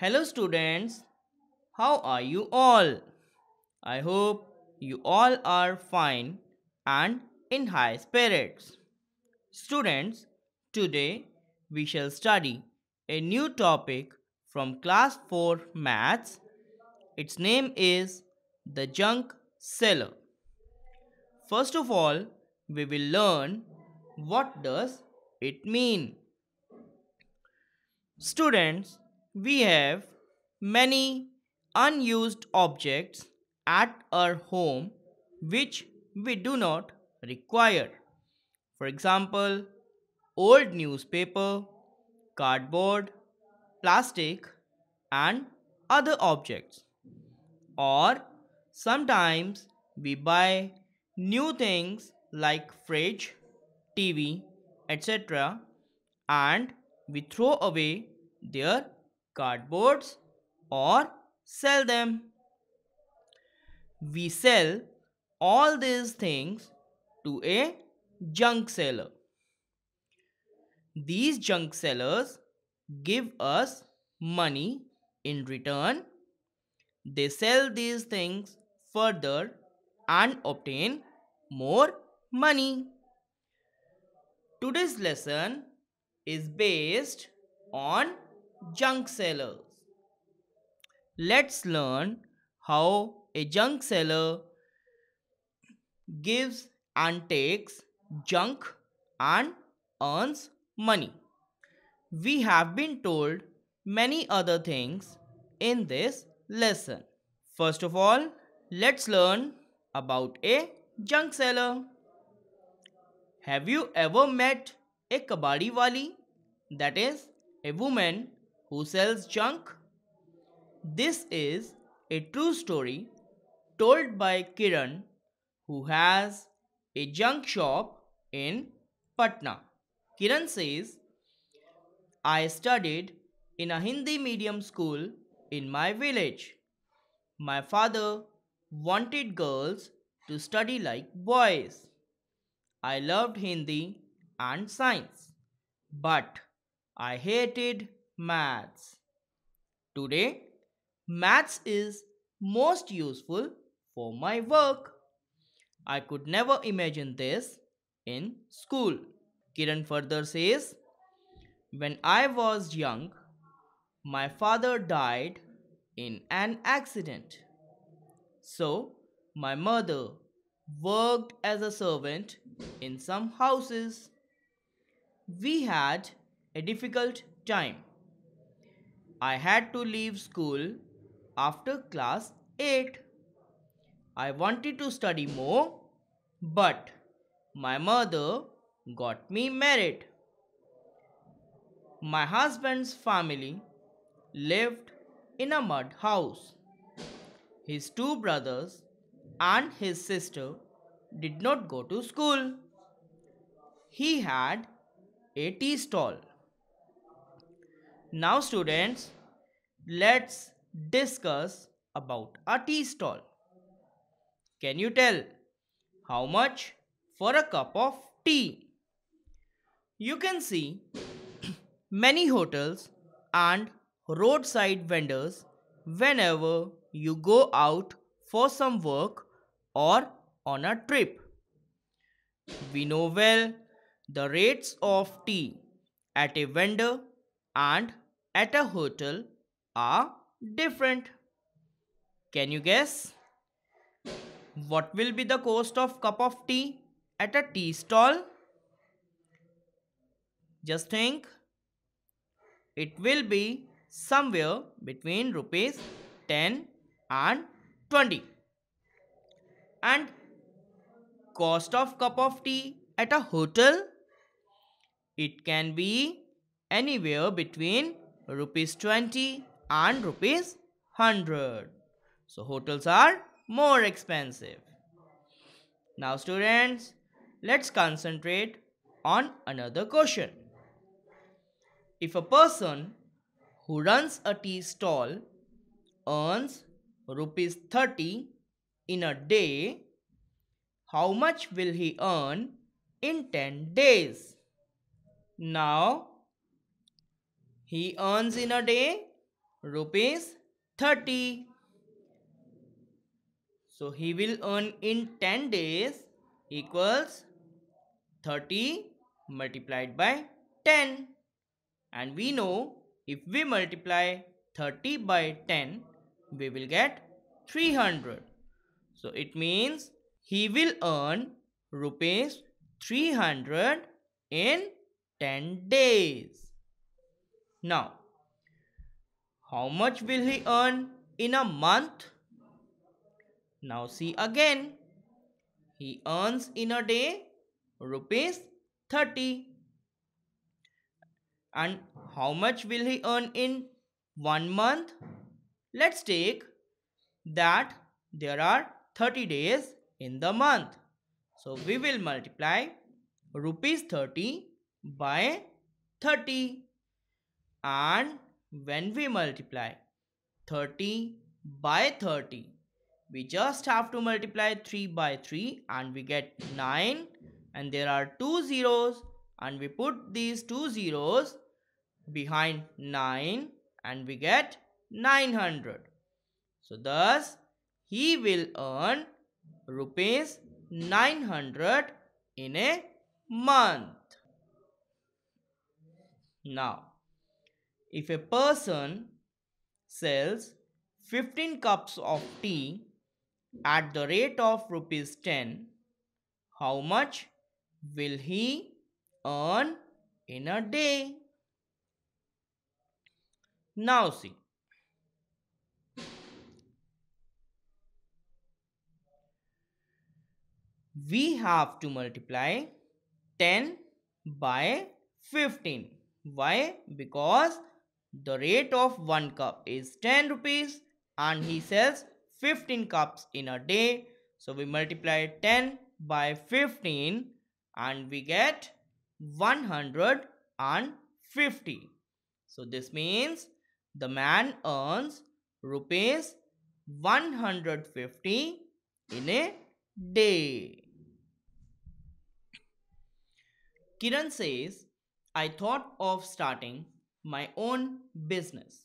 Hello students, how are you all? I hope you all are fine and in high spirits. Students, today we shall study a new topic from class 4 maths. Its name is the junk seller. First of all, we will learn what does it mean. Students, we have many unused objects at our home which we do not require. For example, old newspaper, cardboard, plastic and other objects. Or sometimes we buy new things like fridge, TV, etc. and we throw away their cardboards or sell them. We sell all these things to a junk seller. These junk sellers give us money in return. They sell these things further and obtain more money. Today's lesson is based on junk sellers. Let's learn how a junk seller gives and takes junk and earns money. We have been told many other things in this lesson. First of all, let's learn about a junk seller. Have you ever met a kabadi wali? That is, a woman who sells junk? This is a true story told by Kiran who has a junk shop in Patna. Kiran says, I studied in a Hindi medium school in my village. My father wanted girls to study like boys. I loved Hindi and science, but I hated maths. Today, maths is most useful for my work. I could never imagine this in school. Kiran further says, When I was young, my father died in an accident. So, my mother worked as a servant in some houses. We had a difficult time. I had to leave school after class 8. I wanted to study more, but my mother got me married. My husband's family lived in a mud house. His two brothers and his sister did not go to school. He had a tea stall. Now students, let's discuss about a tea stall. Can you tell how much for a cup of tea? You can see many hotels and roadside vendors whenever you go out for some work or on a trip. We know well the rates of tea at a vendor and at a hotel are different. Can you guess? What will be the cost of cup of tea at a tea stall? Just think. It will be somewhere between rupees 10 and 20 and cost of cup of tea at a hotel? It can be anywhere between rupees 20 and rupees 100. So hotels are more expensive. Now students, let's concentrate on another question. If a person who runs a tea stall earns rupees 30 in a day, how much will he earn in 10 days? Now, he earns in a day rupees 30. So, he will earn in 10 days equals 30 multiplied by 10. And we know if we multiply 30 by 10, we will get 300. So it means he will earn rupees 300 in 10 days. Now, how much will he earn in a month? Now see again. He earns in a day rupees 30. And how much will he earn in one month? Let's take that there are 30 days in the month. So we will multiply rupees 30 by 30 and when we multiply 30 by 30 we just have to multiply 3 by 3 and we get 9 and there are two zeros and we put these two zeros behind 9 and we get 900 so thus he will earn rupees 900 in a month. Now, if a person sells 15 cups of tea at the rate of rupees 10, how much will he earn in a day? Now see, we have to multiply 10 by 15. Why? Because the rate of 1 cup is 10 rupees and he sells 15 cups in a day. So we multiply 10 by 15 and we get 150. So this means the man earns rupees 150 in a day. Kiran says, I thought of starting my own business.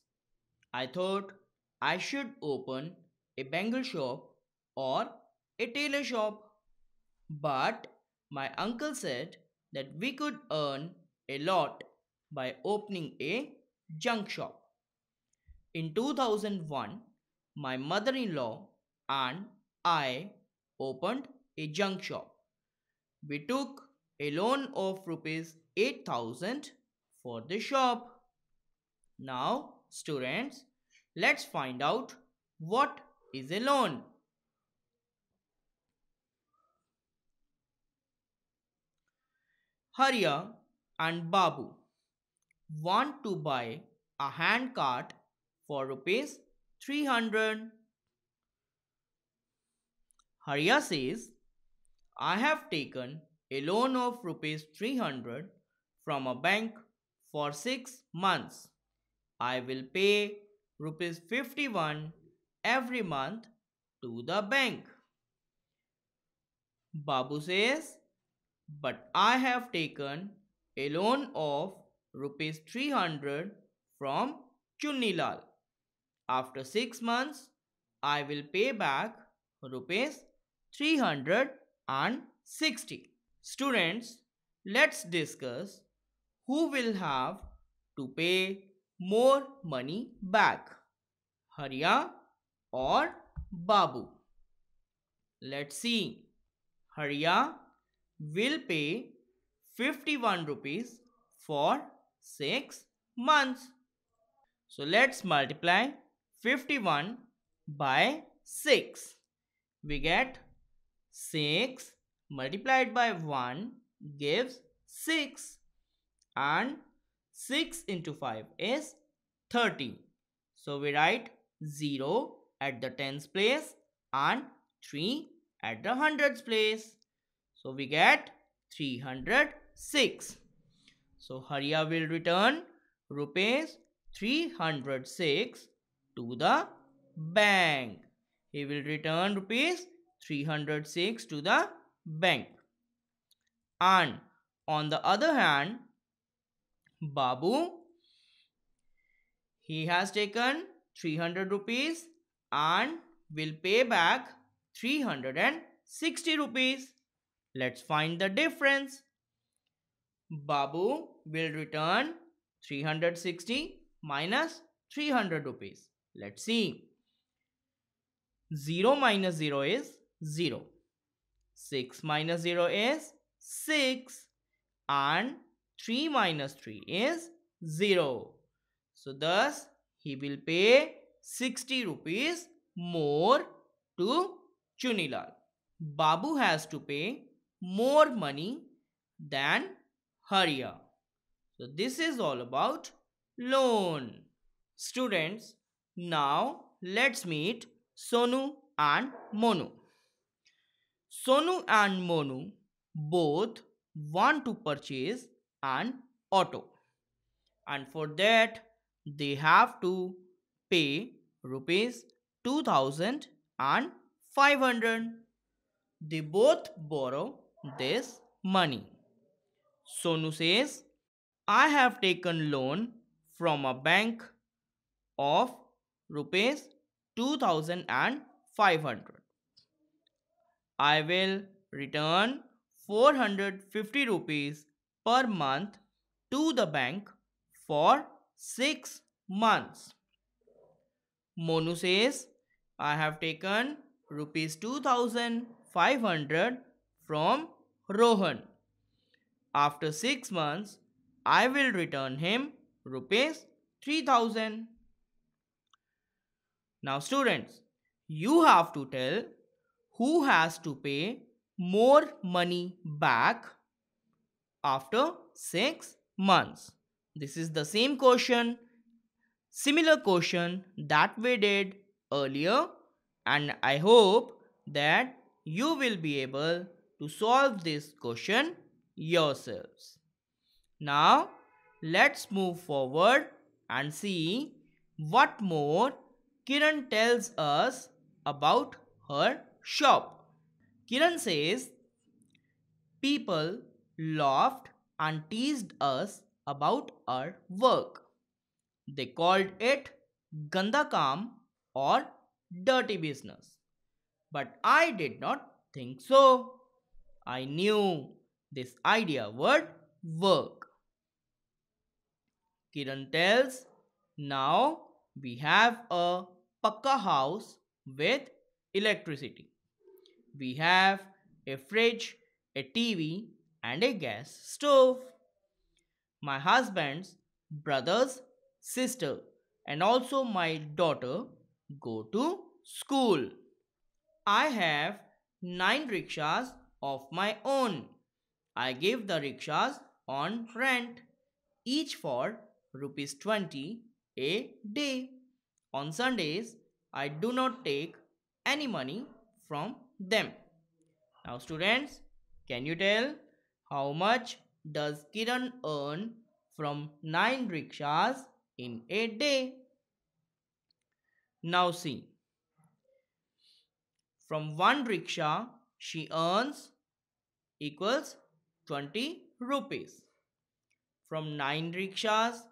I thought I should open a bangle shop or a tailor shop. But my uncle said that we could earn a lot by opening a junk shop. In 2001, my mother in law and I opened a junk shop. We took a loan of rupees 8000 for the shop. Now students, let's find out what is a loan. Harya and Babu want to buy a handcart for rupees 300. Harya says, I have taken a loan of rupees 300 from a bank for 6 months. I will pay rupees 51 every month to the bank. Babu says, but I have taken a loan of rupees 300 from Chunnilal. After 6 months, I will pay back rupees 360. Students, let's discuss who will have to pay more money back, Haria or Babu. Let's see. Haria will pay 51 rupees for 6 months. So let's multiply 51 by 6. We get 6 multiplied by 1 gives 6 and 6 into 5 is 30. So we write 0 at the tens place and 3 at the hundreds place. So we get 306. So Haria will return rupees 306 to the bank. He will return rupees 306 to the bank. And on the other hand, Babu, he has taken 300 rupees and will pay back 360 rupees. Let's find the difference. Babu will return 360 minus 300 rupees. Let's see. 0 minus 0 is 0. 6 minus 0 is 6 and 3 minus 3 is 0. So thus he will pay 60 rupees more to Chunilal. Babu has to pay more money than Haria. So this is all about loan. Students, now let's meet Sonu and Monu. Sonu and Monu both want to purchase an auto. And for that, they have to pay rupees 2500. They both borrow this money. Sonu says, I have taken loan from a bank of rupees 2500. I will return 450 rupees per month to the bank for 6 months. Monu says, I have taken rupees 2500 from Rohan. After 6 months, I will return him rupees 3000. Now students, you have to tell who has to pay more money back after 6 months. This is the same question, similar question that we did earlier and I hope that you will be able to solve this question yourselves. Now, let's move forward and see what more Kiran tells us about her shop. Kiran says, People laughed and teased us about our work. They called it Gandakam or dirty business. But I did not think so. I knew this idea would work. Kiran tells, now we have a pakka house with electricity we have a fridge, a TV, and a gas stove. My husband's brothers, sister, and also my daughter go to school. I have nine rickshaws of my own. I give the rickshaws on rent, each for rupees 20 a day. On Sundays, I do not take any money from them. Now students, can you tell how much does Kiran earn from 9 rickshaws in a day? Now see, from one rickshaw she earns equals 20 rupees. From 9 rickshaws,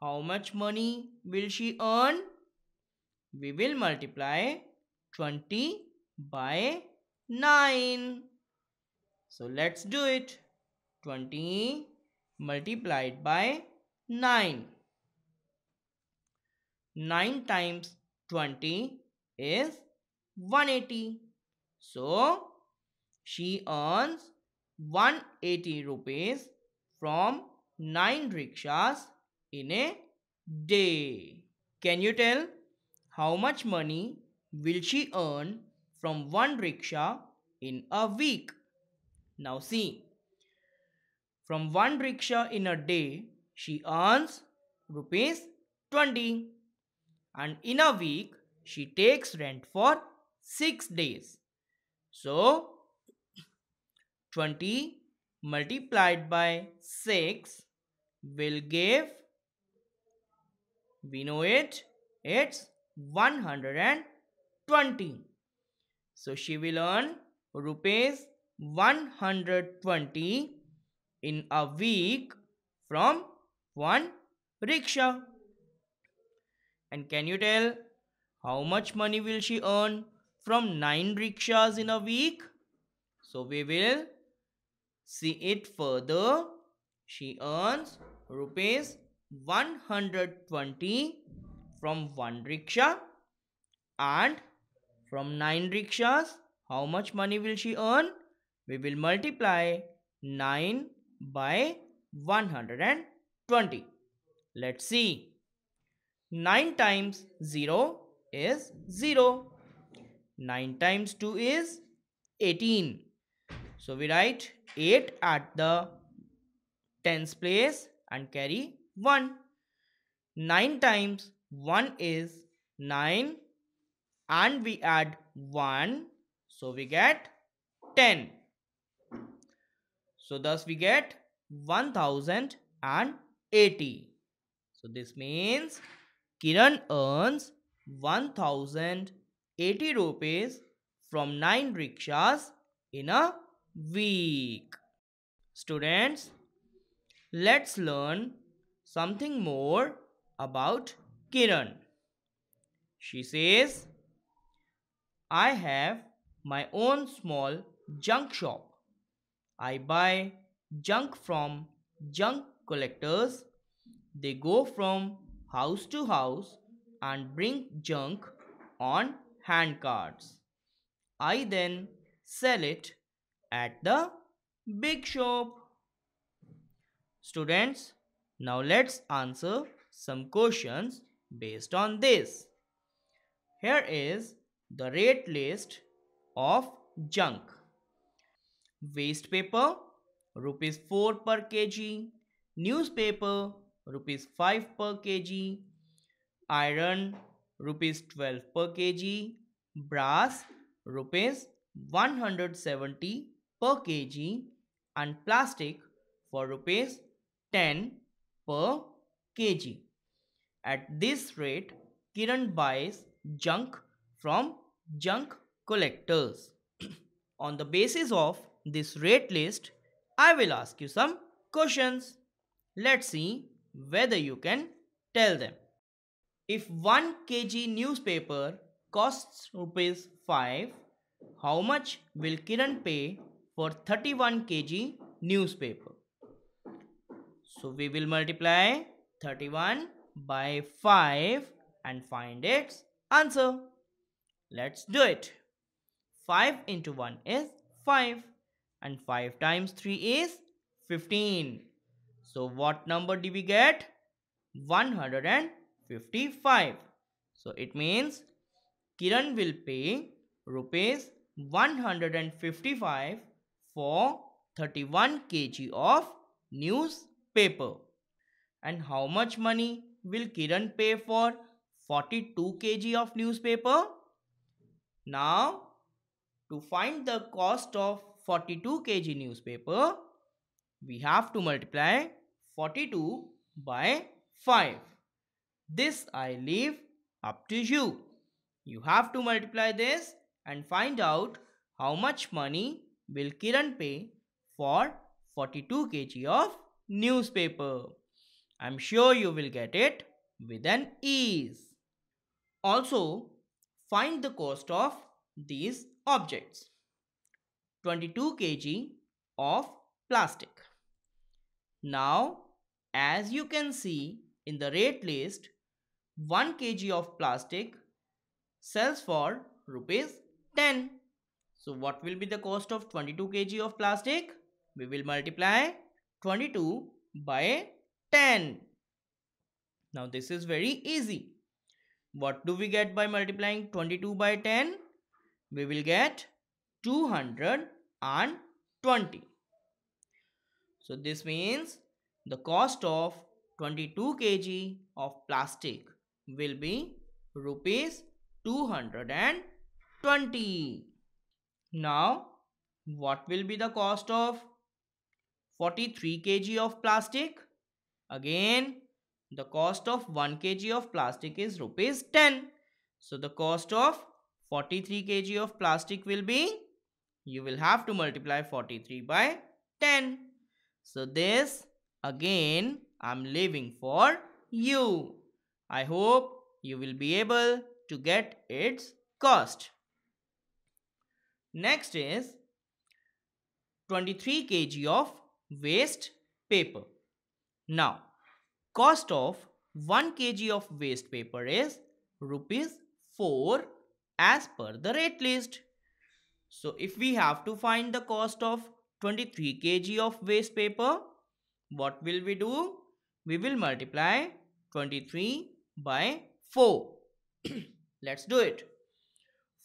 how much money will she earn? We will multiply 20 by 9. So let's do it. 20 multiplied by 9. 9 times 20 is 180. So she earns 180 rupees from 9 rickshaws in a day. Can you tell how much money will she earn from one rickshaw in a week. Now see, from one rickshaw in a day, she earns rupees 20 and in a week, she takes rent for 6 days. So, 20 multiplied by 6 will give, we know it, it's 120. So she will earn rupees 120 in a week from one rickshaw. And can you tell how much money will she earn from 9 rickshaws in a week? So we will see it further. She earns rupees 120 from one rickshaw and from 9 rickshaws, how much money will she earn? We will multiply 9 by 120. Let's see. 9 times 0 is 0. 9 times 2 is 18. So we write 8 at the tens place and carry 1. 9 times 1 is 9 and we add 1 so we get 10 so thus we get 1080 so this means Kiran earns 1080 rupees from 9 rickshaws in a week students let's learn something more about Kiran she says I have my own small junk shop. I buy junk from junk collectors. They go from house to house and bring junk on hand carts. I then sell it at the big shop. Students, now let's answer some questions based on this. Here is the rate list of junk. Waste paper rupees 4 per kg, newspaper rupees 5 per kg, iron rupees 12 per kg, brass rupees 170 per kg and plastic for rupees 10 per kg. At this rate, Kiran buys junk from junk collectors. On the basis of this rate list, I will ask you some questions. Let's see whether you can tell them. If 1 kg newspaper costs rupees 5, how much will Kiran pay for 31 kg newspaper? So we will multiply 31 by 5 and find its answer. Let's do it. 5 into 1 is 5 and 5 times 3 is 15. So what number do we get? 155. So it means Kiran will pay rupees 155 for 31 kg of newspaper. And how much money will Kiran pay for 42 kg of newspaper? Now, to find the cost of 42 kg newspaper, we have to multiply 42 by 5. This I leave up to you. You have to multiply this and find out how much money will Kiran pay for 42 kg of newspaper. I'm sure you will get it with an ease. Also, Find the cost of these objects. 22 kg of plastic. Now, as you can see in the rate list, 1 kg of plastic sells for rupees 10. So what will be the cost of 22 kg of plastic? We will multiply 22 by 10. Now this is very easy. What do we get by multiplying 22 by 10? We will get 220. So this means the cost of 22 kg of plastic will be rupees 220. Now what will be the cost of 43 kg of plastic? Again the cost of 1 kg of plastic is rupees 10. So the cost of 43 kg of plastic will be, you will have to multiply 43 by 10. So this again I'm leaving for you. I hope you will be able to get its cost. Next is 23 kg of waste paper. Now, Cost of 1 kg of waste paper is rupees 4 as per the rate list. So if we have to find the cost of 23 kg of waste paper, what will we do? We will multiply 23 by 4. Let's do it.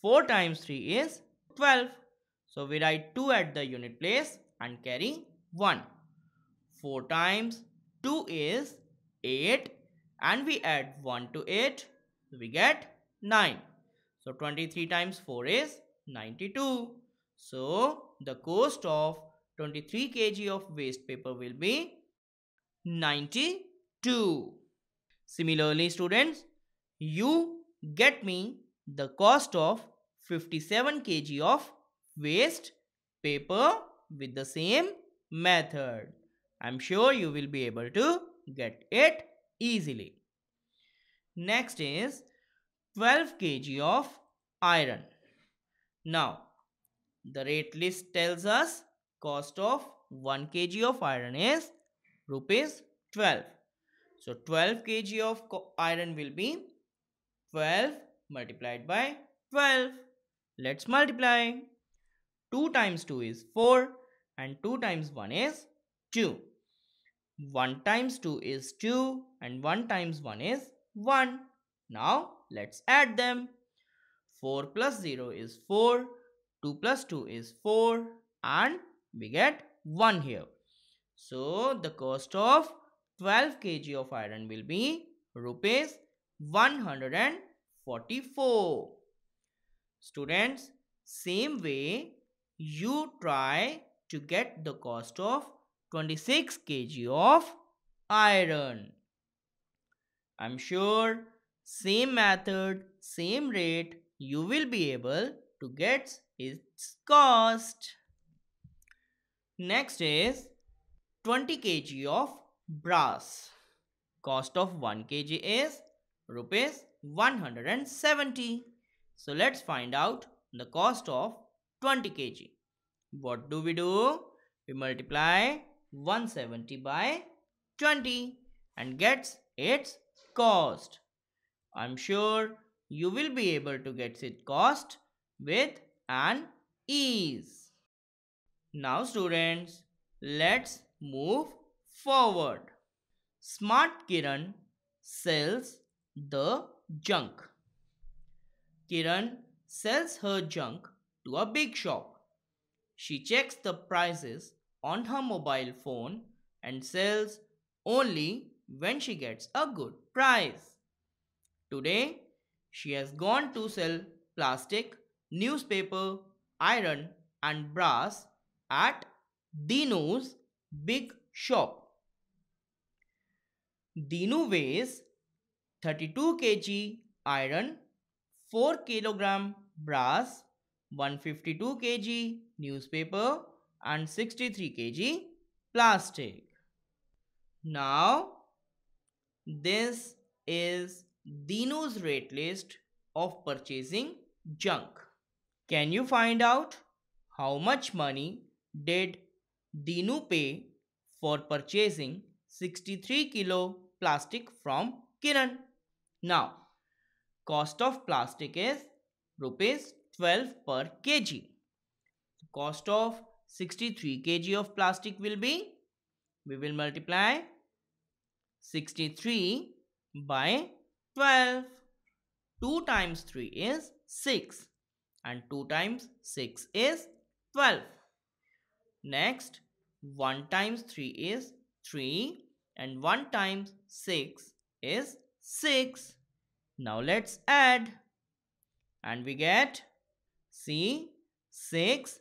4 times 3 is 12. So we write 2 at the unit place and carry 1. 4 times 2 is 8 and we add 1 to 8 we get 9. So 23 times 4 is 92. So the cost of 23 kg of waste paper will be 92. Similarly students, you get me the cost of 57 kg of waste paper with the same method. I'm sure you will be able to get it easily. Next is 12 kg of iron. Now, the rate list tells us cost of 1 kg of iron is rupees 12. So, 12 kg of iron will be 12 multiplied by 12. Let's multiply. 2 times 2 is 4 and 2 times 1 is 2. 1 times 2 is 2 and 1 times 1 is 1. Now let's add them. 4 plus 0 is 4, 2 plus 2 is 4 and we get 1 here. So the cost of 12 kg of iron will be rupees 144. Students, same way you try to get the cost of 26 kg of iron. I'm sure same method, same rate, you will be able to get its cost. Next is 20 kg of brass. Cost of 1 kg is rupees 170. So let's find out the cost of 20 kg. What do we do? We multiply 170 by 20 and gets its cost. I'm sure you will be able to get its cost with an ease. Now students, let's move forward. Smart Kiran sells the junk. Kiran sells her junk to a big shop. She checks the prices on her mobile phone and sells only when she gets a good price. Today, she has gone to sell plastic, newspaper, iron and brass at Dino's big shop. Dino weighs 32 kg iron, 4 kg brass, 152 kg newspaper and 63 kg plastic. Now, this is Dinu's rate list of purchasing junk. Can you find out how much money did Dinu pay for purchasing 63 kilo plastic from Kiran? Now, cost of plastic is rupees 12 per kg. Cost of 63 kg of plastic will be, we will multiply 63 by 12. 2 times 3 is 6 and 2 times 6 is 12. Next, 1 times 3 is 3 and 1 times 6 is 6. Now let's add and we get C 6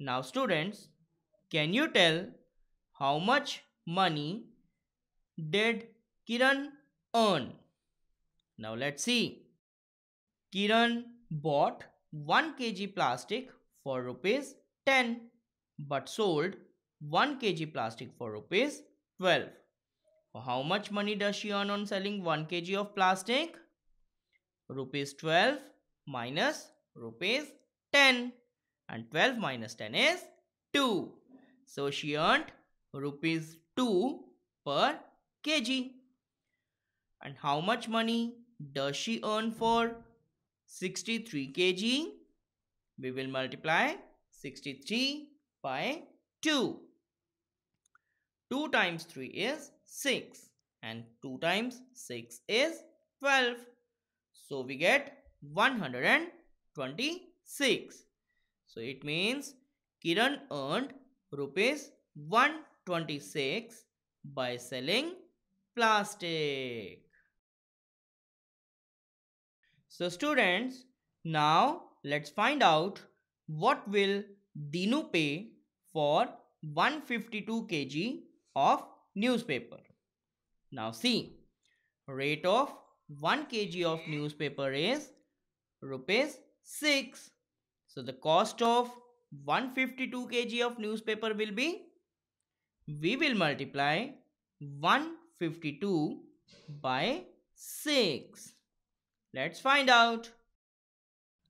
Now students, can you tell how much money did Kiran earn? Now let's see. Kiran bought 1 kg plastic for rupees 10 but sold 1 kg plastic for rupees 12. how much money does she earn on selling 1 kg of plastic? Rupees 12 minus rupees 10 and 12 minus 10 is 2. So she earned rupees 2 per kg. And how much money does she earn for 63 kg? We will multiply 63 by 2. 2 times 3 is 6 and 2 times 6 is 12. So we get 126. So it means Kiran earned rupees 126 by selling plastic. So students, now let's find out what will Dinu pay for 152 kg of newspaper. Now see, rate of 1 kg of newspaper is rupees 6 so the cost of 152 kg of newspaper will be, we will multiply 152 by 6. Let's find out.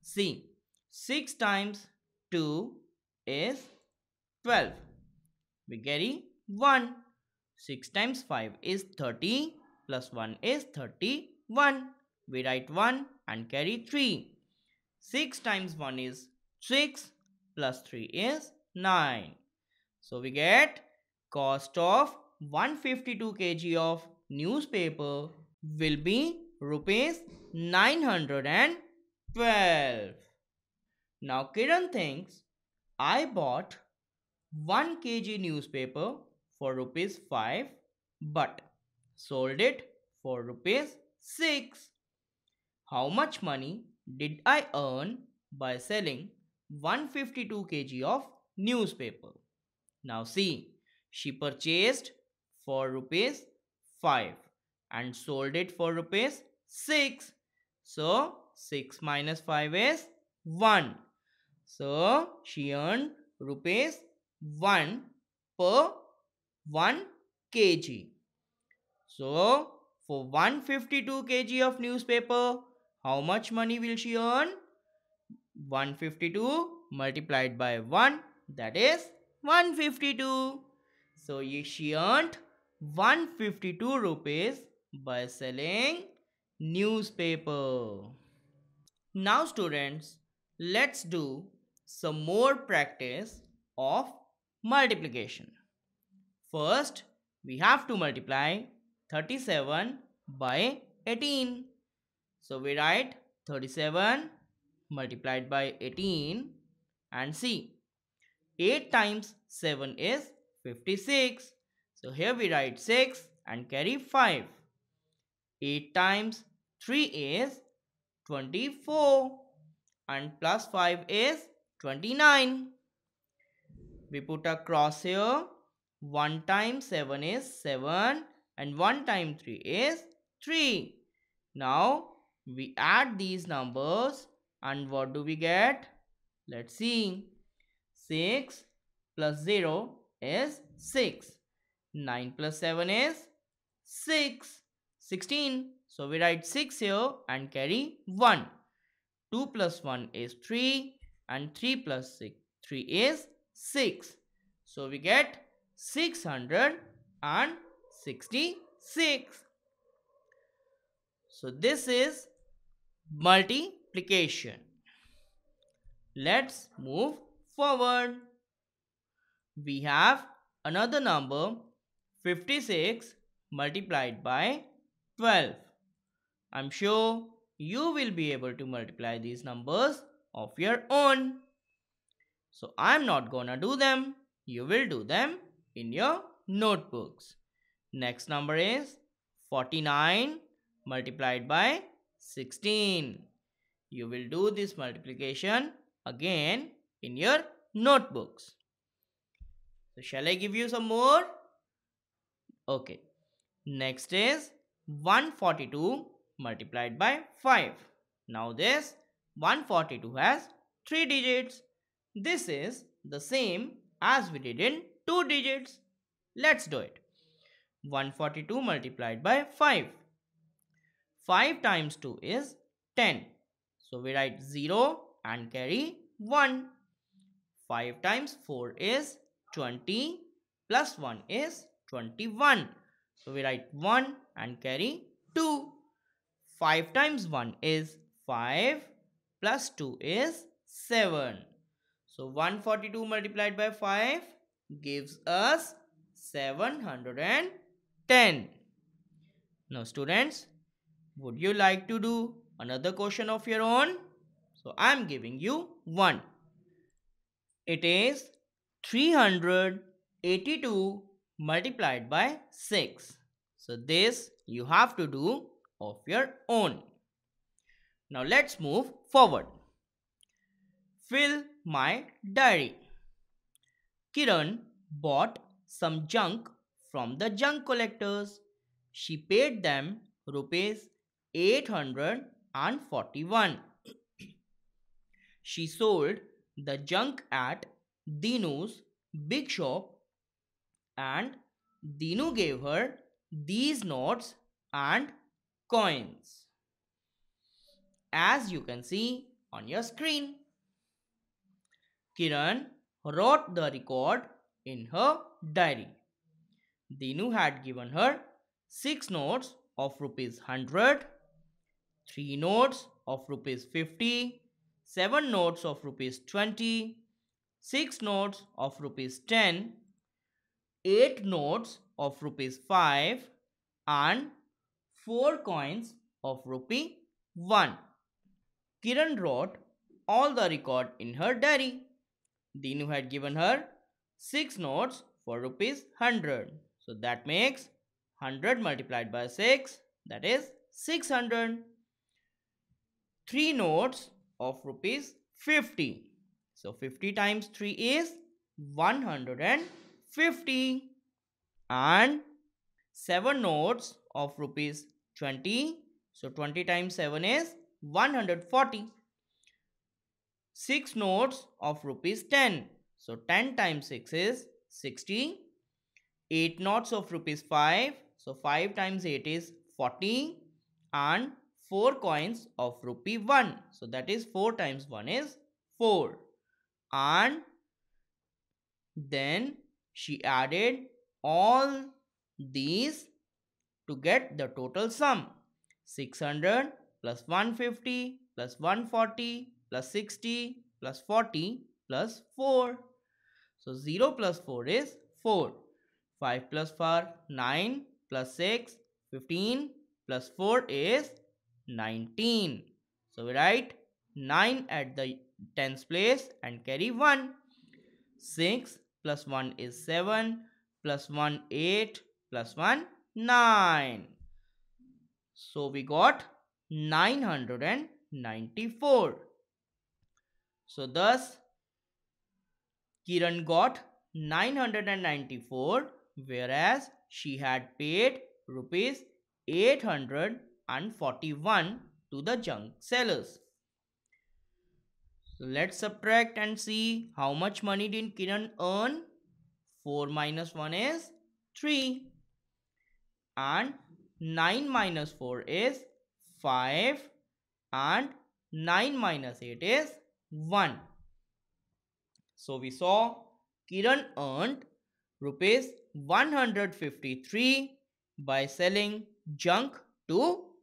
See, 6 times 2 is 12. We carry 1. 6 times 5 is 30 plus 1 is 31. We write 1 and carry 3. 6 times 1 is 6 plus 3 is 9. So we get cost of 152 kg of newspaper will be rupees 912. Now Kiran thinks I bought 1 kg newspaper for rupees 5 but sold it for rupees 6. How much money did I earn by selling 152 kg of newspaper? Now see, she purchased for rupees 5 and sold it for rupees 6. So 6 minus 5 is 1. So she earned rupees 1 per 1 kg. So for 152 kg of newspaper, how much money will she earn? 152 multiplied by 1 that is 152. So she earned 152 rupees by selling newspaper. Now students, let's do some more practice of multiplication. First, we have to multiply 37 by 18. So we write 37 multiplied by 18 and see 8 times 7 is 56. So here we write 6 and carry 5. 8 times 3 is 24 and plus 5 is 29. We put a cross here. 1 times 7 is 7 and 1 times 3 is 3. Now we add these numbers and what do we get? Let's see. 6 plus 0 is 6. 9 plus 7 is 6. 16. So we write 6 here and carry 1. 2 plus 1 is 3 and 3 plus 6, 3 is 6. So we get 666. So this is multiplication. Let's move forward. We have another number 56 multiplied by 12. I'm sure you will be able to multiply these numbers of your own. So I'm not gonna do them. You will do them in your notebooks. Next number is 49 multiplied by 16. You will do this multiplication again in your notebooks. So shall I give you some more? Okay. Next is 142 multiplied by 5. Now this 142 has 3 digits. This is the same as we did in 2 digits. Let's do it. 142 multiplied by 5. 5 times 2 is 10. So we write 0 and carry 1. 5 times 4 is 20 plus 1 is 21. So we write 1 and carry 2. 5 times 1 is 5 plus 2 is 7. So 142 multiplied by 5 gives us 710. Now students, would you like to do another question of your own? So I am giving you one. It is 382 multiplied by 6. So this you have to do of your own. Now let's move forward. Fill my diary. Kiran bought some junk from the junk collectors. She paid them rupees 841. she sold the junk at Dinu's big shop and Dinu gave her these notes and coins. As you can see on your screen, Kiran wrote the record in her diary. Dinu had given her six notes of rupees 100 3 notes of rupees 50, 7 notes of rupees 20, 6 notes of rupees 10, 8 notes of rupees 5 and 4 coins of rupee 1. Kiran wrote all the record in her diary. Dinu had given her 6 notes for rupees 100. So that makes 100 multiplied by 6 that is 600 three notes of rupees 50. So 50 times 3 is 150 and 7 notes of rupees 20. So 20 times 7 is 140. 6 notes of rupees 10. So 10 times 6 is 60. 8 notes of rupees 5. So 5 times 8 is 40 and 4 coins of rupee 1. So that is 4 times 1 is 4. And then she added all these to get the total sum. 600 plus 150 plus 140 plus 60 plus 40 plus 4. So 0 plus 4 is 4. 5 plus 4, 9 plus 6, 15 plus 4 is 19. So we write 9 at the tens place and carry 1. 6 plus 1 is 7 plus 1 8 plus 1 9. So we got 994. So thus Kiran got 994 whereas she had paid rupees 800 and 41 to the junk sellers. So let's subtract and see how much money did Kiran earn. 4 minus 1 is 3 and 9 minus 4 is 5 and 9 minus 8 is 1. So we saw Kiran earned rupees 153 by selling junk to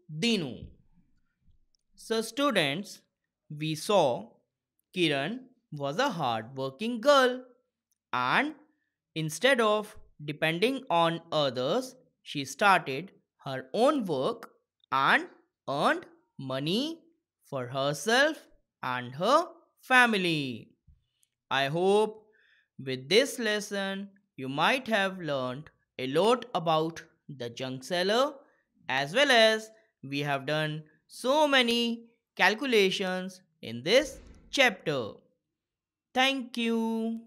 Dinu. So students, we saw Kiran was a hardworking girl and instead of depending on others, she started her own work and earned money for herself and her family. I hope with this lesson you might have learned a lot about the junk seller as well as we have done so many calculations in this chapter. Thank you.